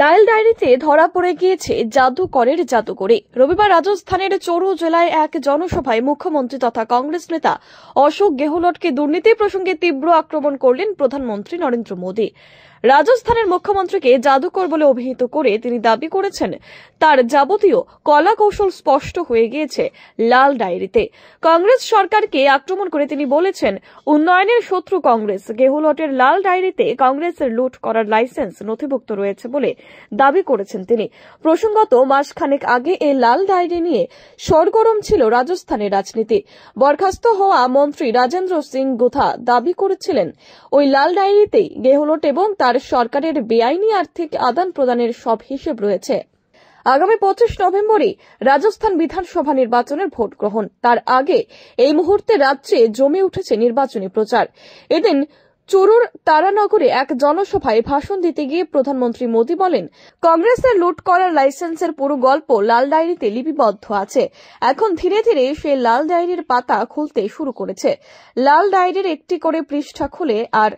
লাল ডায়েরিতে ধরা পড়ে গিয়েছে জাদুকরের জাদুকরে রবিবার রাজস্থানের চোরু জেলায় এক জনসভায় মুখ্যমন্ত্রী তথা কংগ্রেস নেতা অশোক গেহলটকে দুর্নীতি প্রসঙ্গে তীব্র আক্রমণ করলেন প্রধানমন্ত্রী নরেন্দ্র মোদী রাজস্থানের মুখ্যমন্ত্রীকে জাদুকর বলে অভিহিত করে তিনি দাবি করেছেন তার যাবতীয় কলা কৌশল স্পষ্ট হয়ে গিয়েছে লাল ডায়েরিতে কংগ্রেস সরকারকে আক্রমণ করে তিনি বলেছেন উন্নয়নের শত্রু কংগ্রেস গেহলটের লাল ডায়েরিতে কংগ্রেসের লুট করার লাইসেন্স নথিভুক্ত রয়েছে বলে দাবি করেছেন তিনি প্রসঙ্গত মাসখানেক আগে এই লাল ডায়েরি নিয়ে সরগরম ছিল রাজস্থানের রাজনীতি বরখাস্ত হওয়া মন্ত্রী রাজেন্দ্র সিং গোথা দাবি করেছিলেন ওই লাল ডায়েরিতেই গেহলট এবং তার তার সরকারের বেআইনি আর্থিক আদান প্রদানের সব হিসেব রয়েছে আগামী পঁচিশ নভেম্বরই রাজস্থান বিধানসভা নির্বাচনের ভোট গ্রহণ তার আগে এই মুহূর্তে রাজ্যে জমে উঠেছে নির্বাচনী প্রচার এদিন চুরুর তারানগরে এক জনসভায় ভাষণ দিতে গিয়ে প্রধানমন্ত্রী মোদী বলেন কংগ্রেসের লুট করার লাইসেন্সের পুরো গল্প লাল ডায়েরিতে লিপিবদ্ধ আছে এখন ধীরে ধীরে সে লাল ডায়েরির পাতা খুলতে শুরু করেছে লাল ডায়েরির একটি করে পৃষ্ঠা খুলে আর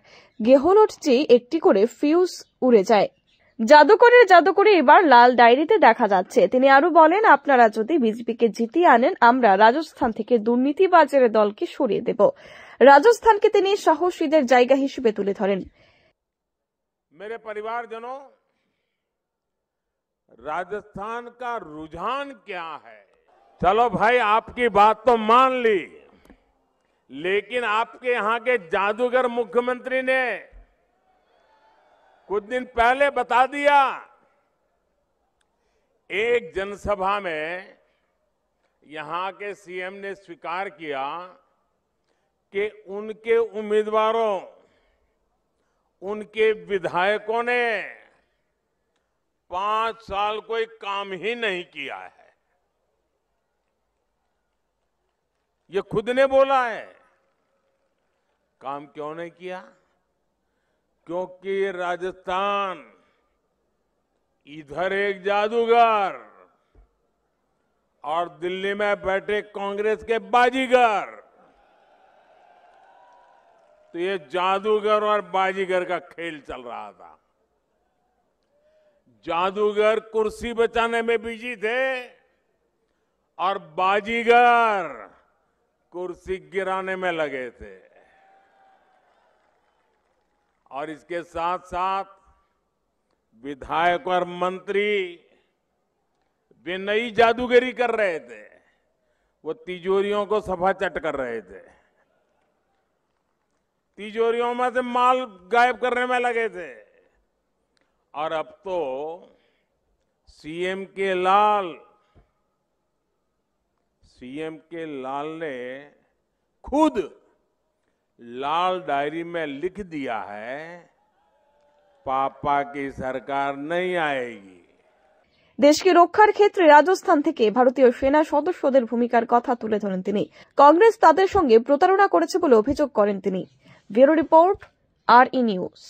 গেহলটচেই একটি করে ফিউজ উড়ে যায় জাদুকরের জাদুকরে এবার লাল ডায়েরিতে দেখা যাচ্ছে তিনি আরো বলেন আপনারা যদি বিজেপিকে জিতিয়ে আনেন আমরা রাজস্থান থেকে দুর্নীতিবাজের দলকে সরিয়ে দেব রাজস্থানকে তিনি সাহসীদের জায়গা হিসেবে তুলে ধরেন मेरे परिवारजनों राजस्थान का रुझान क्या है चलो भाई आपकी बात तो मान ली लेकिन आपके यहां के जादूगर मुख्यमंत्री ने कुछ दिन पहले बता दिया एक जनसभा में यहां के सीएम ने स्वीकार किया कि उनके उम्मीदवारों उनके विधायकों ने पांच साल कोई काम ही नहीं किया है ये खुद ने बोला है काम क्यों नहीं किया क्योंकि राजस्थान इधर एक जादूगर और दिल्ली में बैठे कांग्रेस के बाजीगर तो ये जादूगर और बाजीगर का खेल चल रहा था जादूगर कुर्सी बचाने में बिजी थे और बाजीगर कुर्सी गिराने में लगे थे और इसके साथ साथ विधायक और मंत्री वे नई जादूगरी कर रहे थे वो तिजोरियों को सफा चट कर रहे थे तिजोरियों में से माल गायब करने में लगे थे और अब तो सीएम के लाल सीएम के लाल ने खुद लाल डायरी में लिख दिया है पापा की सरकार नहीं आएगी দেশকে রক্ষার ক্ষেত্রে রাজস্থান থেকে ভারতীয় সেনা সদস্যদের ভূমিকার কথা তুলে ধরেন তিনি কংগ্রেস তাদের সঙ্গে প্রতারণা করেছে বলে অভিযোগ করেন তিনি রিপোর্ট আর ই নিউজ